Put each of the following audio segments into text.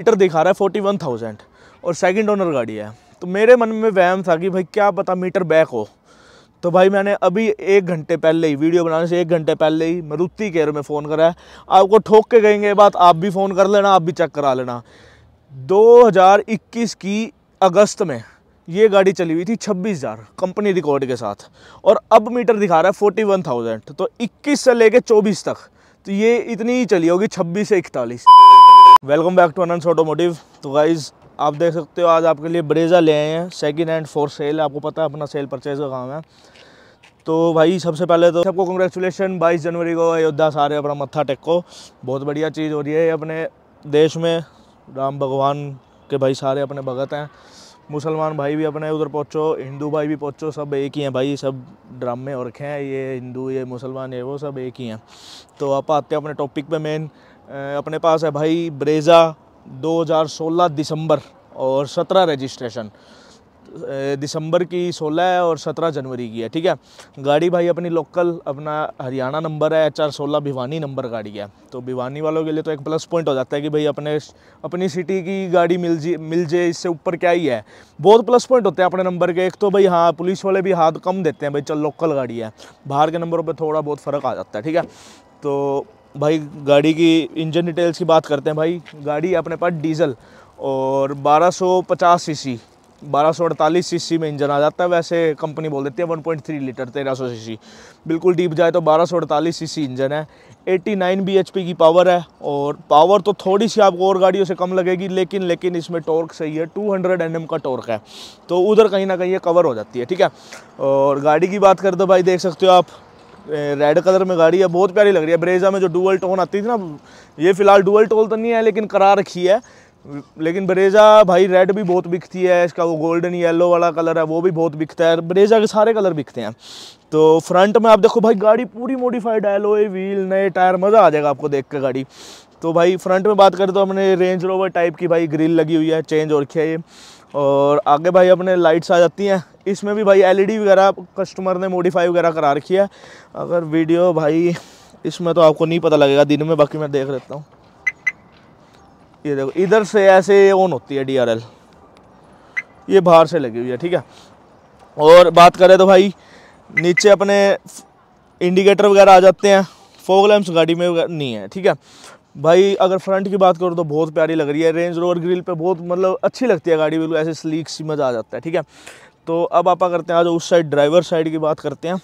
metre दिखा रहा है फोर्टी वन थाउजेंड और सेकंड ओनर गाड़ी है तो मेरे मन में वहम था कि भाई क्या पता मीटर बैक हो तो भाई मैंने अभी एक घंटे पहले ही वीडियो बनाने से एक घंटे पहले ही मरुति केयर में फ़ोन करा है आपको ठोक के कहेंगे बात आप भी फ़ोन कर लेना आप भी चेक करा लेना 2021 की अगस्त में ये गाड़ी चली हुई थी छब्बीस हज़ार कंपनी रिकॉर्ड के साथ और अब मीटर दिखा रहा है फोर्टी वन थाउजेंड तो इक्कीस से लेके चौबीस तक तो ये इतनी ही चली होगी छब्बीस से इकतालीस वेलकम बैक टू अनंस ऑटोमोटिव तो गाइज़ आप देख सकते हो आज आपके लिए ब्रेजा ले आए हैं सेकेंड हैंड फॉर सेल आपको पता है अपना सेल परचेज का काम है तो भाई सबसे पहले तो सबको कंग्रेचुलेशन 22 जनवरी को अयोध्या सारे अपना मत्था टेको बहुत बढ़िया चीज़ हो रही है अपने देश में राम भगवान के भाई सारे अपने भगत हैं मुसलमान भाई भी अपने उधर पहुँचो हिंदू भाई भी पहुँचो सब एक ही हैं भाई सब ड्रामे और रखे हैं ये हिंदू ये मुसलमान ये वो सब एक ही हैं तो आप आते हैं अपने टॉपिक पे मेन अपने पास है भाई ब्रेज़ा 2016 दिसंबर और 17 रजिस्ट्रेशन दिसंबर की 16 है और 17 जनवरी की है ठीक है गाड़ी भाई अपनी लोकल अपना हरियाणा नंबर है एच आर सोलह भिवानी नंबर गाड़ी है तो भिवानी वालों के लिए तो एक प्लस पॉइंट हो जाता है कि भाई अपने अपनी सिटी की गाड़ी मिल जी मिल जाए इससे ऊपर क्या ही है बहुत प्लस पॉइंट होते हैं अपने नंबर के एक तो भाई हाँ पुलिस वाले भी हाथ कम देते हैं भाई चल लोकल गाड़ी है बाहर के नंबरों पर थोड़ा बहुत फ़र्क आ जाता है ठीक है तो भाई गाड़ी की इंजन डिटेल्स की बात करते हैं भाई गाड़ी अपने पास डीजल और 1250 सीसी 1248 सीसी में इंजन आ जाता है वैसे कंपनी बोल देती है 1.3 लीटर 1300 सीसी बिल्कुल डीप जाए तो 1248 सीसी इंजन है 89 बीएचपी की पावर है और पावर तो थोड़ी सी आपको और गाड़ियों से कम लगेगी लेकिन लेकिन इसमें टॉर्क सही है 200 एनएम का टॉर्क है तो उधर कहीं ना कहीं ये कवर हो जाती है ठीक है और गाड़ी की बात कर दो तो भाई देख सकते हो आप रेड कलर में गाड़ी है बहुत प्यारी लग रही है ब्रेजा में जो डुअल टोन आती थी ना ये फ़िलहाल डुअल टोल तो नहीं है लेकिन करा रखी है लेकिन ब्रेजा भाई रेड भी बहुत बिकती है इसका वो गोल्डन येलो वाला कलर है वो भी बहुत बिकता है ब्रेजा के सारे कलर बिकते हैं तो फ्रंट में आप देखो भाई गाड़ी पूरी मॉडिफाइड है एलोए व्हील नए टायर मज़ा आ जाएगा आपको देख के गाड़ी तो भाई फ्रंट में बात करें तो हमने रेंज रोवर टाइप की भाई ग्रिल लगी हुई है चेंज और रखी है ये और आगे भाई अपने लाइट्स आ जाती हैं इसमें भी भाई एलईडी e वगैरह कस्टमर ने मॉडिफाई वगैरह करा रखी है अगर वीडियो भाई इसमें तो आपको नहीं पता लगेगा दिन में बाकी मैं देख लेता हूँ ये देखो इधर से ऐसे ऑन होती है डी ये बाहर से लगी हुई है ठीक है और बात करें तो भाई नीचे अपने इंडिकेटर वगैरह आ जाते हैं फोक लैम्प्स गाड़ी में नहीं है ठीक है भाई अगर फ्रंट की बात करो तो बहुत प्यारी लग रही है रेंज रोवर ग्रिल पे बहुत मतलब अच्छी लगती है गाड़ी बिल्कुल ऐसे स्लीक सी मज़ा आ जाता है ठीक है तो अब आप करते हैं आज उस साइड ड्राइवर साइड की बात करते हैं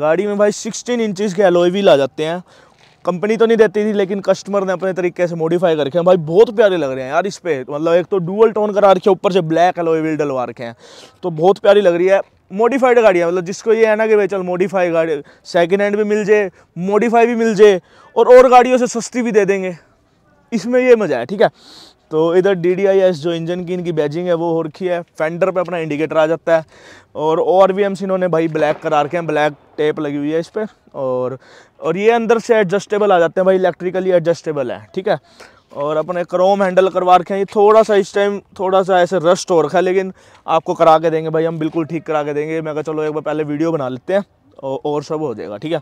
गाड़ी में भाई 16 इंचज़ के एलोई व्हील आ जाते हैं कंपनी तो नहीं देती थी लेकिन कस्टमर ने अपने तरीके से मॉडिफाई करके हैं भाई बहुत प्यारे लग रहे हैं यार इस पर मतलब एक तो डुअल टोन करा रखे ऊपर से ब्लैक एलोई व्हील डलवा रखे हैं तो बहुत प्यारी लग रही है मॉडिफाइड गाड़ी है मतलब जिसको ये है ना कि भाई चल मॉडिफाई गाड़ी सेकेंड हैंड भी मिल जाए मॉडिफाई भी मिल जाए और और गाड़ियों से सस्ती भी दे देंगे इसमें ये मज़ा है ठीक है तो इधर डी डी आई एस जो इंजन की इनकी बैजिंग है वो हो रखी है फेंडर पे अपना इंडिकेटर आ जाता है और और भी एम्स इन्होंने भाई ब्लैक करा रखे हैं ब्लैक टेप लगी हुई है इस पर और और ये अंदर से एडजस्टेबल आ जाते हैं भाई इलेक्ट्रिकली एडजस्टेबल है ठीक है और अपने क्रोम हैंडल करवा रखे हैं ये थोड़ा सा इस टाइम थोड़ा सा ऐसे रस्ट हो रखा है लेकिन आपको करा के देंगे भाई हम बिल्कुल ठीक करा के देंगे मैं कहा चलो एक बार पहले वीडियो बना लेते हैं और सब हो जाएगा ठीक है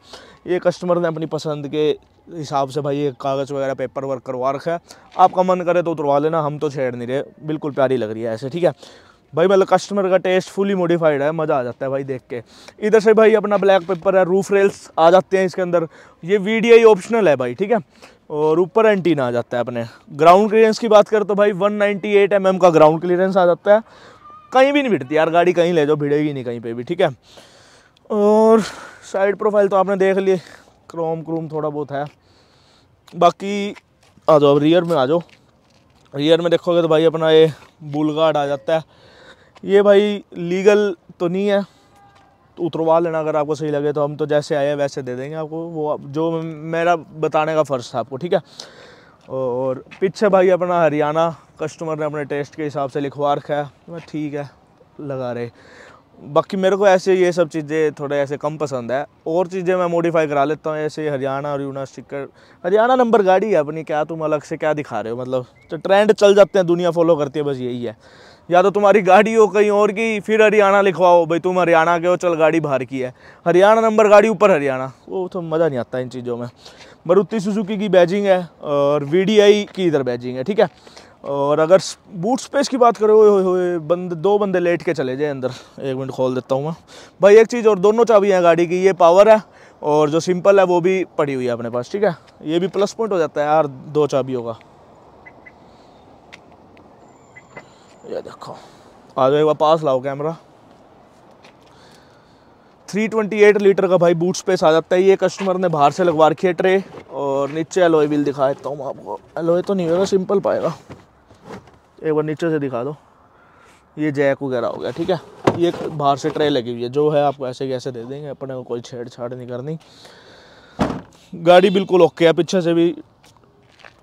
ये कस्टमर ने अपनी पसंद के हिसाब से भाई ये कागज़ वगैरह पेपर वर्क करवा रखा है आपका मन करे तो उतरवा लेना हम तो छेड़ नहीं रहे बिल्कुल प्यारी लग रही है ऐसे ठीक है भाई मतलब कस्टमर का टेस्ट फुली मॉडिफाइड है मज़ा आ जाता है भाई देख के इधर से भाई अपना ब्लैक पेपर है रूफ रेल्स आ जाते हैं इसके अंदर ये वी ऑप्शनल है भाई ठीक है और ऊपर एंटीना आ जाता है अपने ग्राउंड क्लियरेंस की बात करें तो भाई 198 नाइन्टी mm का ग्राउंड क्लियरेंस आ जाता है कहीं भी नहीं भिड़ती यार गाड़ी कहीं ले जाओ भिड़ेगी नहीं कहीं पे भी ठीक है और साइड प्रोफाइल तो आपने देख ली क्रोम क्रोम थोड़ा बहुत है बाकी आ जाओ अब रियर में आ जाओ रियर में देखोगे तो भाई अपना ये बुल आ जाता है ये भाई लीगल तो नहीं है तो उतरवा लेना अगर आपको सही लगे तो हम तो जैसे आए वैसे दे देंगे आपको वो जो मेरा बताने का फ़र्ज़ था आपको ठीक है और पीछे भाई अपना हरियाणा कस्टमर ने अपने टेस्ट के हिसाब से लिखवा रखा है ठीक है लगा रहे बाकी मेरे को ऐसे ये सब चीज़ें थोड़े ऐसे कम पसंद है और चीज़ें मैं मॉडिफाई करा लेता हूँ ऐसे हरियाणा और यूना स्टिकर हरियाणा नंबर गाड़ी है अपनी क्या तुम अलग से क्या दिखा रहे हो मतलब तो ट्रेंड चल जाते हैं दुनिया फॉलो करती है बस यही है या तो तुम्हारी गाड़ी हो कहीं और की फिर हरियाणा लिखवाओ भाई तुम हरियाणा के हो चल गाड़ी बाहर की है हरियाणा नंबर गाड़ी ऊपर हरियाणा वो तो मज़ा नहीं आता इन चीज़ों में मरुति सुजुकी की बैजिंग है और वी की इधर बैजिंग है ठीक है और अगर बूट स्पेस की बात करें हुए बंद दो बंदे लेट के चले जाए अंदर एक मिनट खोल देता हूँ मैं भाई एक चीज़ और दोनों चाबी हैं गाड़ी की ये पावर है और जो सिंपल है वो भी पड़ी हुई है अपने पास ठीक है ये भी प्लस पॉइंट हो जाता है यार दो चाबी होगा ये देखो आ जाओ एक बार पास लाओ कैमरा 328 लीटर का भाई बूट स्पेस आ जाता है ये कस्टमर ने बाहर से लगवा रखी है ट्रे और नीचे एलोए बिल दिखा देता हूँ आपको एलोए तो नहीं होगा सिंपल पाएगा एक बार नीचे से दिखा दो ये जैक वगैरह हो गया ठीक है ये बाहर से ट्रे लगी हुई है जो है आपको ऐसे कैसे दे देंगे अपने को कोई छेड़छाड़ नहीं करनी गाड़ी बिल्कुल ओके है पीछे से भी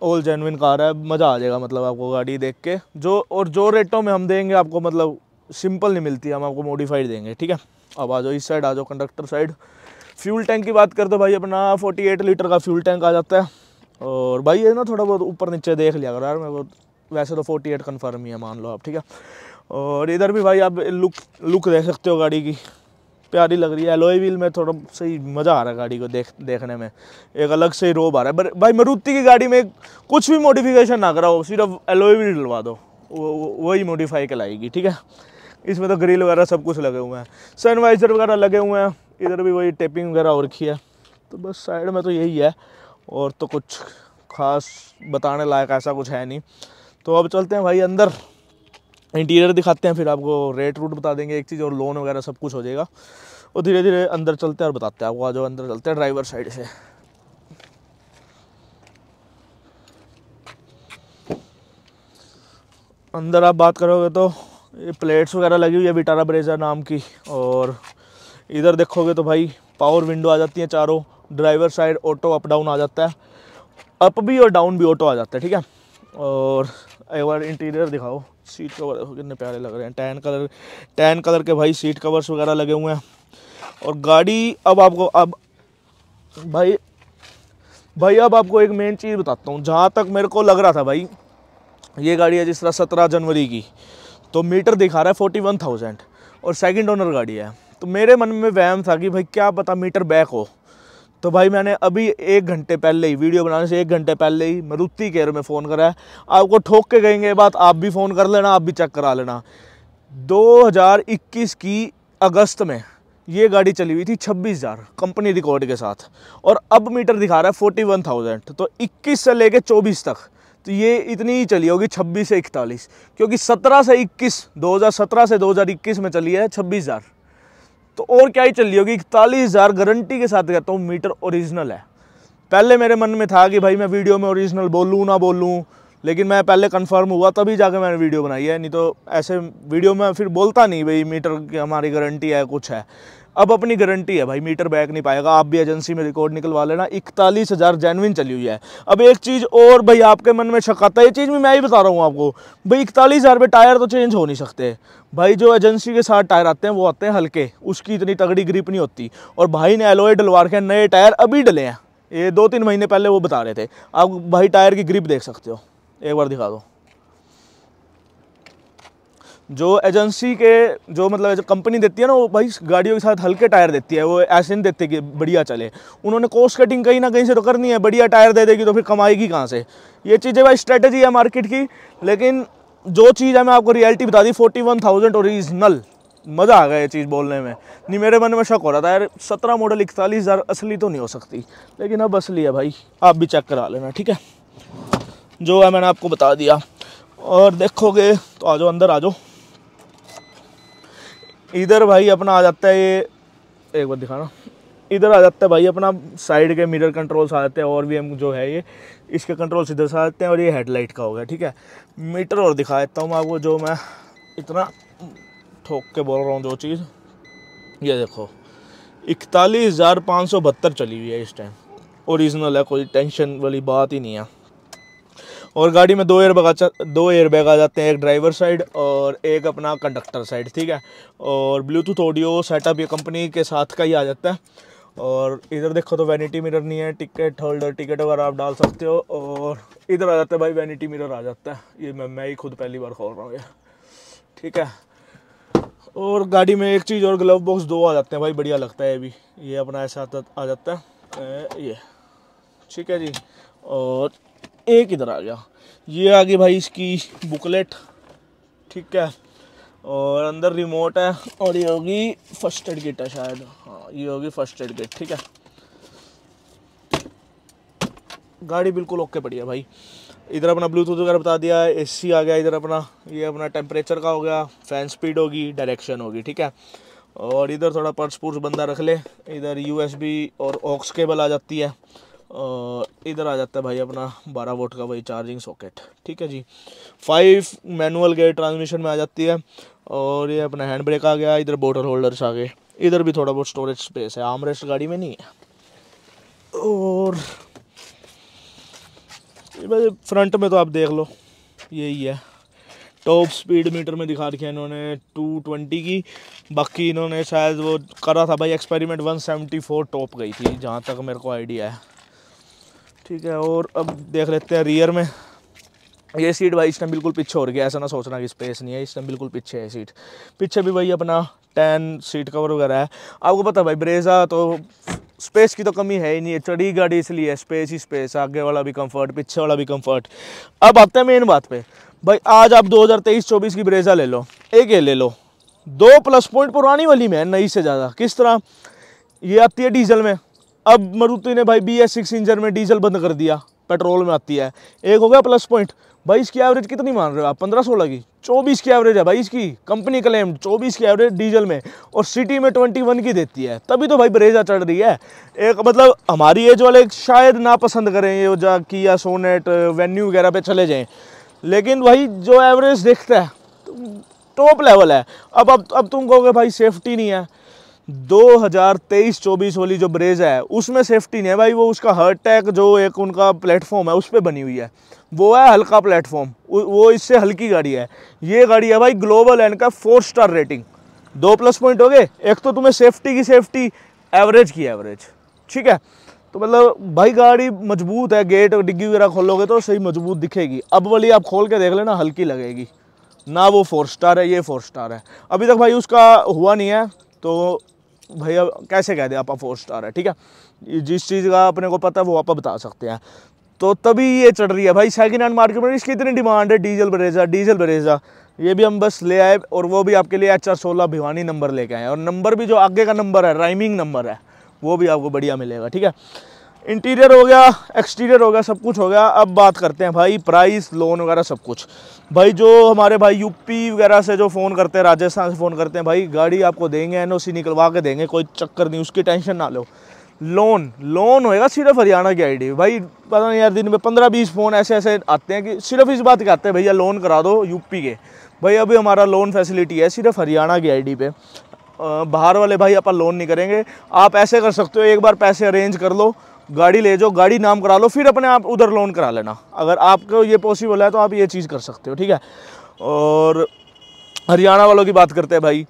ऑल जेनविन कार है मज़ा आ जाएगा मतलब आपको गाड़ी देख के जो और जो रेटों में हम देंगे आपको मतलब सिंपल नहीं मिलती हम आपको मॉडिफाइड देंगे ठीक है अब आ जाओ इस साइड आ जाओ कंडक्टर साइड फ्यूल टैंक की बात कर दो भाई अपना 48 लीटर का फ्यूल टैंक आ जाता है और भाई ये ना थोड़ा बहुत ऊपर नीचे देख लिया करो यार मेरे को वैसे तो 48 कन्फर्म ही है मान लो आप ठीक है और इधर भी भाई आप लुक लुक देख सकते हो गाड़ी की प्यारी लग रही है एलोई व्हील में थोड़ा सही मज़ा आ रहा है गाड़ी को देख देखने में एक अलग से ही रोब आ रहा है भाई मरुति की गाड़ी में कुछ भी मॉडिफिकेशन ना कराओ सिर्फ एलोई व्हील डलवा दो वही मॉडिफाई कराएगी ठीक है इसमें तो ग्रिल वगैरह सब कुछ लगे हुए हैं सनवाइजर वगैरह लगे हुए हैं इधर भी वही टेपिंग वगैरह और रखी है तो बस साइड में तो यही है और तो कुछ खास बताने लायक ऐसा कुछ है नहीं तो अब चलते हैं भाई अंदर इंटीरियर दिखाते हैं फिर आपको रेट रूट बता देंगे एक चीज़ और लोन वगैरह सब कुछ हो जाएगा और धीरे धीरे अंदर चलते हैं और बताते हैं आपको आज अंदर चलते हैं ड्राइवर साइड से अंदर आप बात करोगे तो ये प्लेट्स वगैरह लगी हुई है विटारा ब्रेजा नाम की और इधर देखोगे तो भाई पावर विंडो आ जाती है चारों driver side auto up down आ जाता है अप भी और डाउन भी ऑटो आ जाता है ठीक है और एक बार इंटीरियर दिखाओ सीट कवर कितने प्यारे लग रहे हैं टैन कलर टैन कलर के भाई सीट कवर्स वगैरह लगे हुए हैं और गाड़ी अब आपको अब भाई भाई अब आपको एक मेन चीज़ बताता हूँ जहाँ तक मेरे को लग रहा था भाई ये गाड़ी है जिस तरह सत्रह जनवरी की तो मीटर दिखा रहा है फोर्टी वन थाउजेंड और सेकेंड ओनर गाड़ी है तो मेरे मन में वहम था कि भाई क्या पता मीटर बैक हो तो भाई मैंने अभी एक घंटे पहले ही वीडियो बनाने से एक घंटे पहले ही मरुति केयर में फ़ोन करा है आपको ठोक के कहेंगे बात आप भी फ़ोन कर लेना आप भी चेक करा लेना 2021 की अगस्त में ये गाड़ी चली हुई थी छब्बीस हज़ार कंपनी रिकॉर्ड के साथ और अब मीटर दिखा रहा है फोर्टी वन थाउजेंड तो इक्कीस से लेके चौबीस तक तो ये इतनी ही चली होगी 26 से 41 क्योंकि 17 से 21 2017 से 2021 में चली है छब्बीस हज़ार तो और क्या ही चल रही होगी इकतालीस हज़ार गारंटी के साथ कहता हूँ मीटर ओरिजिनल है पहले मेरे मन में था कि भाई मैं वीडियो में ओरिजिनल बोलूँ ना बोलूँ लेकिन मैं पहले कंफर्म हुआ तभी जाके मैंने वीडियो बनाई है नहीं तो ऐसे वीडियो में फिर बोलता नहीं भाई मीटर की हमारी गारंटी है कुछ है अब अपनी गारंटी है भाई मीटर बैक नहीं पाएगा आप भी एजेंसी में रिकॉर्ड निकलवा लेना इकतालीस हज़ार जेनविन चली हुई है अब एक चीज़ और भाई आपके मन में शक आता है ये चीज़ भी मैं ही बता रहा हूँ आपको भाई इकतालीस हज़ार में टायर तो चेंज हो नहीं सकते भाई जो एजेंसी के साथ टायर आते हैं वो आते हैं हल्के उसकी इतनी तगड़ी ग्रिप नहीं होती और भाई ने एलोए डलवा रखे नए टायर अभी डले हैं ये दो तीन महीने पहले वो बता रहे थे आप भाई टायर की ग्रिप देख सकते हो एक बार दिखा दो जो एजेंसी के जो मतलब जो कंपनी देती है ना वो भाई गाड़ियों के साथ हल्के टायर देती है वो ऐसे नहीं देती कि बढ़िया चले उन्होंने कोस्ट कटिंग कहीं ना कहीं से तो करनी है बढ़िया टायर दे देगी तो फिर कमाएगी कहाँ से ये चीज़ें भाई स्ट्रेटजी है मार्केट की लेकिन जो चीज़ है मैं आपको रियलिटी बता दी फोर्टी वन थाउजेंड ओरिजिनल मज़ा आ गया ये चीज़ बोलने में नहीं मेरे मन में शक हो रहा था यार सत्रह मॉडल इकतालीस हज़ार असली तो नहीं हो सकती लेकिन अब असली है भाई आप भी चेक करा लेना ठीक है जो है मैंने आपको बता दिया और देखोगे तो आ जाओ अंदर आ जाओ इधर भाई अपना आ जाता है ये एक बार दिखाना इधर आ जाता है भाई अपना साइड के मिरर कंट्रोल्स आ जाते हैं और भी हम जो है ये इसके कंट्रोल्स इधर से आ जाते हैं और ये हेडलाइट का हो गया ठीक है मीटर और दिखा देता हूँ मैं आपको जो मैं इतना ठोक के बोल रहा हूँ जो चीज़ ये देखो इकतालीस हज़ार पाँच सौ बहत्तर चली हुई है इस टाइम ओरिजिनल है कोई टेंशन वाली बात ही नहीं है और गाड़ी में दो एयर बैग दो एयर बैग आ जाते हैं एक ड्राइवर साइड और एक अपना कंडक्टर साइड ठीक है और ब्लूटूथ ऑडियो सेटअप ये कंपनी के साथ का ही आ जाता है और इधर देखो तो वैनिटी मिरर नहीं है टिकट होल्डर टिकट वगैरह आप डाल सकते हो और इधर आ जाता है भाई वैनिटी मिरर आ जाता है ये मैं मैं ही खुद पहली बार खोल रहा हूँ ये ठीक है और गाड़ी में एक चीज़ और ग्लव बॉक्स दो आ जाते हैं भाई बढ़िया लगता है ये भी ये अपना ऐसा आ जाता है ये ठीक है जी और एक इधर आ गया ये आ गई भाई इसकी बुकलेट ठीक है और अंदर रिमोट है और ये होगी फर्स्ट एड किट है शायद हाँ ये होगी फर्स्ट एड किट ठीक है गाड़ी बिल्कुल ओके पड़ी है भाई इधर अपना ब्लूटूथ वगैरह बता दिया है एसी आ गया इधर अपना ये अपना टेम्परेचर का हो गया फैन स्पीड होगी डायरेक्शन होगी ठीक है और इधर थोड़ा पर्स पुर्स बंदा रख ले इधर यूएसबी और ऑक्स केबल आ जाती है इधर आ जाता है भाई अपना बारह वोट का भाई चार्जिंग सॉकेट ठीक है जी फाइव मैनुअल गेयर ट्रांसमिशन में आ जाती है और ये अपना हैंड ब्रेक आ गया इधर बोटल होल्डर्स आ गए इधर भी थोड़ा बहुत स्टोरेज स्पेस है आमरेस्ट गाड़ी में नहीं है और भाई फ्रंट में तो आप देख लो यही है टॉप स्पीड मीटर में दिखा रखी है इन्होंने टू ट्वेंटी की बाकी इन्होंने शायद वो करा था भाई experiment one seventy four top गई थी जहाँ तक मेरे को आइडिया है ठीक है और अब देख लेते हैं रियर में ये सीट भाई इस टाइम बिल्कुल पीछे हो रही है ऐसा ना सोचना कि स्पेस नहीं है इस टाइम बिल्कुल पीछे है सीट पीछे भी भाई अपना टेन सीट कवर वगैरह है आपको पता भाई ब्रेजा तो स्पेस की तो कमी है ही नहीं है चढ़ी गाड़ी इसलिए है स्पेस ही स्पेस आगे वाला भी कंफर्ट पीछे वाला भी कंफर्ट अब आते हैं मेन बात पे भाई आज आप 2023-24 की ब्रेजा ले लो एक ये ले लो दो प्लस पॉइंट पुरानी वाली में है नई से ज़्यादा किस तरह ये आती है डीजल में अब मरुति ने भाई बी एस सिक्स इंजन में डीजल बंद कर दिया पेट्रोल में आती है एक हो गया प्लस पॉइंट भाई इसकी एवरेज कितनी मान रहे हो आप पंद्रह सोलह की चौबीस की एवरेज है भाई इसकी कंपनी क्लेम चौबीस की एवरेज डीजल में और सिटी में ट्वेंटी वन की देती है तभी तो भाई ब्रेजा चढ़ रही है एक मतलब हमारी एज वाले शायद ना पसंद करें ये जा किया सोनेट वेन्यू वगैरह पे चले जाएं लेकिन भाई जो एवरेज देखता है टॉप तो लेवल है अब अब अब तुम कहोगे भाई सेफ्टी नहीं है 2023-24 वाली जो ब्रेज है उसमें सेफ्टी नहीं है भाई वो उसका हर्ट टैक जो एक उनका प्लेटफॉर्म है उस पर बनी हुई है वो है हल्का प्लेटफॉर्म वो इससे हल्की गाड़ी है ये गाड़ी है भाई ग्लोबल एंड का फोर स्टार रेटिंग दो प्लस पॉइंट हो गए एक तो तुम्हें सेफ्टी की सेफ्टी एवरेज की एवरेज ठीक है तो मतलब भाई गाड़ी मजबूत है गेट डिग्गी वगैरह खोलोगे तो सही मजबूत दिखेगी अब वाली आप खोल के देख लेना हल्की लगेगी ना वो फोर स्टार है ये फोर स्टार है अभी तक भाई उसका हुआ नहीं है तो भैया कैसे कह दें आपका फोर स्टार है ठीक है जिस चीज़ का अपने को पता है वो आप बता सकते हैं तो तभी ये चढ़ रही है भाई सेकेंड हैंड मार्केट में इसकी इतनी डिमांड है डीजल बरेजा डीजल बरेजा ये भी हम बस ले आए और वो भी आपके लिए एच आर सोलह भिवानी नंबर लेके आए और नंबर भी जो आगे का नंबर है राइमिंग नंबर है वो भी आपको बढ़िया मिलेगा ठीक है इंटीरियर हो गया एक्सटीरियर हो गया सब कुछ हो गया अब बात करते हैं भाई प्राइस लोन वगैरह सब कुछ भाई जो हमारे भाई यूपी वगैरह से जो फ़ोन करते हैं राजस्थान से फ़ोन करते हैं भाई गाड़ी आपको देंगे एन निकलवा के देंगे कोई चक्कर नहीं उसकी टेंशन ना लो लोन लोन होएगा सिर्फ हरियाणा की आईडी भाई पता नहीं यार दिन में पंद्रह बीस फ़ोन ऐसे ऐसे आते हैं कि सिर्फ इस बात के आते हैं भैया लोन करा दो यूपी के भाई अभी हमारा लोन फैसिलिटी है सिर्फ हरियाणा की आईडी पे बाहर वाले भाई अपन लोन नहीं करेंगे आप ऐसे कर सकते हो एक बार पैसे अरेंज कर लो गाड़ी ले जाओ गाड़ी नाम करा लो फिर अपने आप उधर लोन करा लेना अगर आपको ये पॉसिबल है तो आप ये चीज़ कर सकते हो ठीक है और हरियाणा वालों की बात करते हैं भाई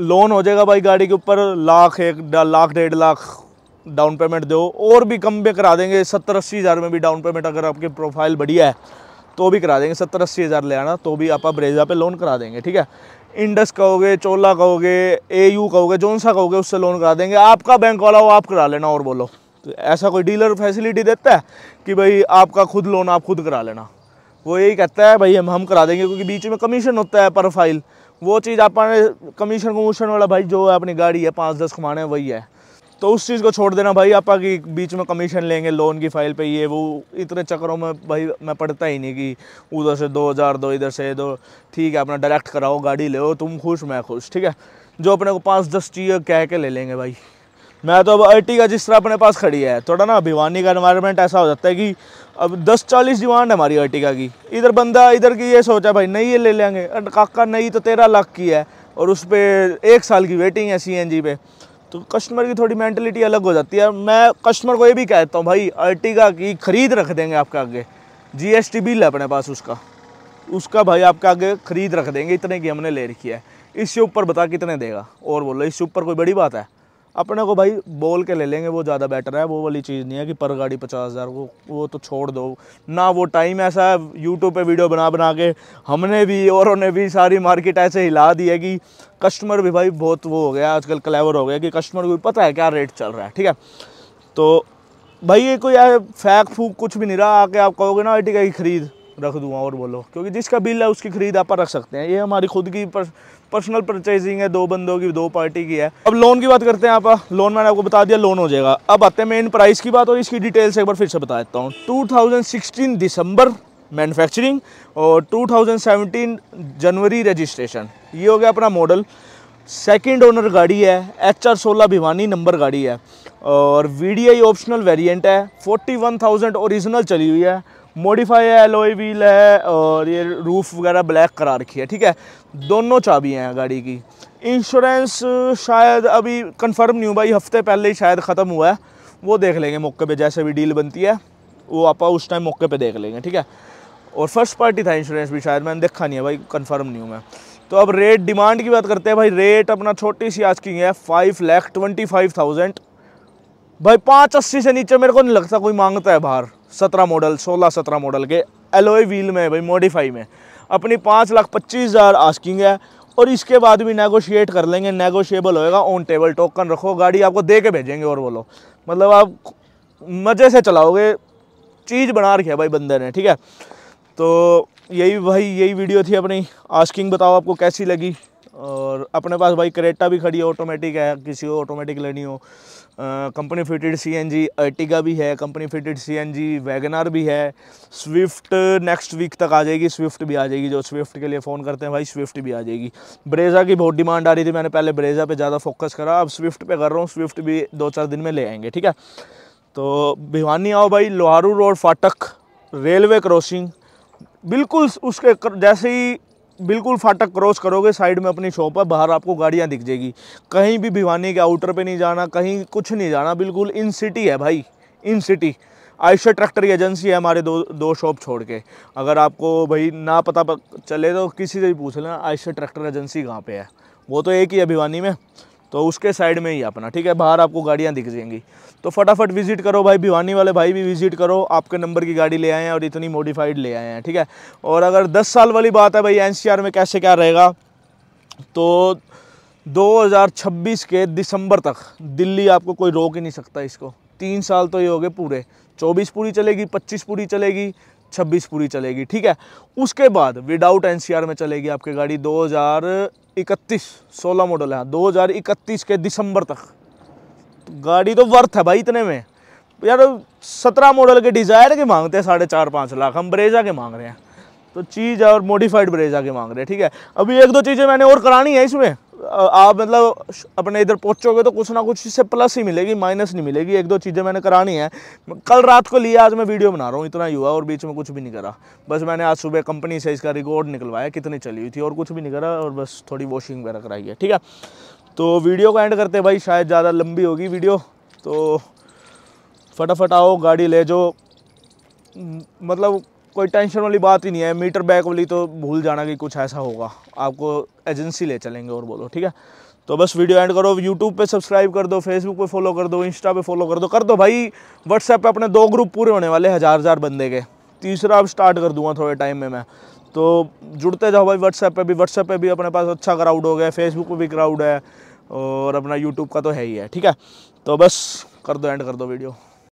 लोन हो जाएगा भाई गाड़ी के ऊपर लाख एक लाख डेढ़ लाख डाउन पेमेंट दो और भी कम भी करा देंगे सत्तर अस्सी हज़ार में भी डाउन पेमेंट अगर आपकी प्रोफाइल बढ़िया है तो भी करा देंगे सत्तर अस्सी हज़ार ले आना तो भी आप ब्रेजा पे लोन करा देंगे ठीक है इंडस कहोगे चोला कहोगे ए यू कहोगे जोन सा कहोगे उससे लोन करा देंगे आपका बैंक वाला हो आप करा लेना और बोलो तो ऐसा कोई डीलर फैसिलिटी देता है कि भाई आपका खुद लोन आप खुद करा लेना वो यही कहता है भाई हम हम करा देंगे क्योंकि बीच में कमीशन होता है पर फाइल वो चीज़ आपने कमीशन कमीशन वाला भाई जो है अपनी गाड़ी है पाँच दस कमाने वही है तो उस चीज़ को छोड़ देना भाई आपा कि बीच में कमीशन लेंगे लोन की फ़ाइल पे ये वो इतने चक्करों में भाई मैं पढ़ता ही नहीं कि उधर से दो हज़ार दो इधर से दो ठीक है अपना डायरेक्ट कराओ गाड़ी ले तुम खुश मैं खुश ठीक है जो अपने को पाँच दस चाहिए कह के ले लेंगे भाई मैं तो अब अर्टिगा जिस तरह अपने पास खड़ी है थोड़ा ना भिवानी का इन्वायरमेंट ऐसा हो जाता है कि अब दस चालीस डिमांड है हमारी अर्टिगा की इधर बंदा इधर की ये सोचा भाई नहीं ये ले लेंगे काका नहीं तो तेरह लाख की है और उस पर एक साल की वेटिंग है सी पे तो कस्टमर की थोड़ी मैंटलिटी अलग हो जाती है मैं कस्टमर को ये भी कहता हूँ भाई अर्टिगा की ख़रीद रख देंगे आपके आगे टी बिल है अपने पास उसका उसका भाई आपके आगे ख़रीद रख देंगे इतने की हमने ले रखी है इससे ऊपर बता कितने देगा और बोलो इससे ऊपर कोई बड़ी बात है अपने को भाई बोल के ले लेंगे वो ज़्यादा बेटर है वो वाली चीज़ नहीं है कि पर गाड़ी पचास हज़ार वो वो तो छोड़ दो ना वो टाइम ऐसा है यूट्यूब पे वीडियो बना बना के हमने भी औरों ने भी सारी मार्केट ऐसे हिला दी है कि कस्टमर भी भाई बहुत वो हो गया आजकल क्लेवर हो गया कि कस्टमर को भी पता है क्या रेट चल रहा है ठीक है तो भाई ये कोई फेंक फूक कुछ भी नहीं रहा आके आप कहोगे ना आर्टिका की खरीद रख दूँ और बोलो क्योंकि जिसका बिल है उसकी खरीद आप रख सकते हैं ये हमारी खुद की पर्सनल परचेजिंग है दो बंदों की दो पार्टी की है अब लोन की बात करते हैं आप लोन मैंने आपको बता दिया लोन हो जाएगा अब आते हैं मेन प्राइस की बात और इसकी डिटेल्स एक बार फिर से बता देता हूँ टू दिसंबर मैनुफैक्चरिंग और टू जनवरी रजिस्ट्रेशन ये हो गया अपना मॉडल सेकेंड ओनर गाड़ी है एच आर सोलह भिवानी नंबर गाड़ी है और वी ऑप्शनल वेरियंट है फोर्टी वन थाउजेंड ओरिजिनल चली हुई है मॉडिफाई है एलोई व्हील है और ये रूफ़ वगैरह ब्लैक करा रखी है ठीक है दोनों चाबियाँ हैं गाड़ी की इंश्योरेंस शायद अभी कंफर्म नहीं हुआ भाई हफ्ते पहले ही शायद ख़त्म हुआ है वो देख लेंगे मौके पे जैसे भी डील बनती है वो आप उस टाइम मौके पे देख लेंगे ठीक है और फर्स्ट पार्टी था इंश्योरेंस भी शायद मैंने देखा नहीं है भाई कंफर्म नहीं हूँ मैं तो अब रेट डिमांड की बात करते हैं भाई रेट अपना छोटी सी आज की है five lakh twenty five thousand भाई पाँच अस्सी से नीचे मेरे को नहीं लगता कोई मांगता है बाहर सत्रह मॉडल सोलह सत्रह मॉडल के एलोए व्हील में भाई मॉडिफाई में अपनी पाँच लाख पच्चीस हज़ार आस्किंग है और इसके बाद भी नेगोशिएट कर लेंगे नेगोशिएबल होएगा ऑन टेबल टोकन रखो गाड़ी आपको दे के भेजेंगे और बोलो मतलब आप मज़े से चलाओगे चीज़ बना रखी है भाई बंदे ने ठीक है तो यही भाई यही वीडियो थी अपनी आस्किंग बताओ आपको कैसी लगी और अपने पास भाई करेटा भी खड़ी है ऑटोमेटिक है किसी को ऑटोमेटिक लेनी हो company fitted C N G Ertiga भी है company fitted C N G WagonR भी है स्विफ्ट नेक्स्ट वीक तक आ जाएगी स्विफ्ट भी आ जाएगी जो स्विफ्ट के लिए फ़ोन करते हैं भाई स्विफ्ट भी आ जाएगी ब्रेज़ा की बहुत डिमांड आ रही थी मैंने पहले ब्रेज़ा पे ज़्यादा फोकस करा अब स्विफ्ट पे कर रहा हूँ स्विफ्ट भी दो चार दिन में ले आएंगे ठीक है तो भिवानी आओ भाई लोहारू रोड फाटक रेलवे क्रॉसिंग बिल्कुल उसके जैसे ही बिल्कुल फाटक क्रॉस करोगे साइड में अपनी शॉप है बाहर आपको गाड़ियाँ दिख जाएगी कहीं भी भिवानी के आउटर पे नहीं जाना कहीं कुछ नहीं जाना बिल्कुल इन सिटी है भाई इन सिटी आयशा ट्रैक्टर की एजेंसी है हमारे दो दो शॉप छोड़ के अगर आपको भाई ना पता चले तो किसी से भी पूछ लेना आयशा ट्रैक्टर एजेंसी कहाँ पे है वो तो एक ही है भिवानी में तो उसके साइड में ही अपना ठीक है बाहर आपको गाड़ियाँ दिख जाएंगी तो फटाफट विजिट करो भाई भिवानी वाले भाई भी विजिट करो आपके नंबर की गाड़ी ले आए हैं और इतनी मॉडिफाइड ले आए हैं ठीक है और अगर दस साल वाली बात है भाई एन में कैसे क्या रहेगा तो 2026 के दिसंबर तक दिल्ली आपको कोई रोक ही नहीं सकता इसको तीन साल तो ये हो गए पूरे 24 पूरी चलेगी 25 पूरी चलेगी छब्बीस पूरी चलेगी ठीक है उसके बाद विदाउट एनसीआर में चलेगी आपकी गाड़ी 2031 16 मॉडल है 2031 के दिसंबर तक तो गाड़ी तो वर्थ है भाई इतने में यार सत्रह मॉडल के डिज़ायर के मांगते हैं साढ़े चार पाँच लाख हम ब्रेजा के मांग रहे हैं तो चीज़ और मॉडिफाइड ब्रेजा के मांग रहे हैं ठीक है अभी एक दो चीज़ें मैंने और करानी है इसमें आप मतलब अपने इधर पहुँचोगे तो कुछ ना कुछ इससे प्लस ही मिलेगी माइनस नहीं मिलेगी एक दो चीज़ें मैंने करानी है कल रात को लिया आज मैं वीडियो बना रहा हूँ इतना ही हुआ और बीच में कुछ भी नहीं करा बस मैंने आज सुबह कंपनी से इसका रिकॉर्ड निकलवाया कितनी चली हुई थी और कुछ भी नहीं करा और बस थोड़ी वॉशिंग वगैरह कराई है ठीक है तो वीडियो को एंड करते भाई शायद ज़्यादा लंबी होगी वीडियो तो फटाफट आओ गाड़ी ले जाओ मतलब कोई टेंशन वाली बात ही नहीं है मीटर बैक वाली तो भूल जाना कि कुछ ऐसा होगा आपको एजेंसी ले चलेंगे और बोलो ठीक है तो बस वीडियो एंड करो यूट्यूब पे सब्सक्राइब कर दो फेसबुक पे फॉलो कर दो इंस्टा पे फॉलो कर दो कर दो भाई व्हाट्सएप पे अपने दो ग्रुप पूरे होने वाले हज़ार हज़ार बंदे के तीसरा अब स्टार्ट कर दूंगा थोड़े टाइम में मैं तो जुड़ते जाओ भाई व्हाट्सएप पे भी व्हाट्सएप पे भी अपने पास अच्छा क्राउड हो गया फेसबुक पर भी क्राउड है और अपना यूट्यूब का तो है ही है ठीक है तो बस कर दो एंड कर दो वीडियो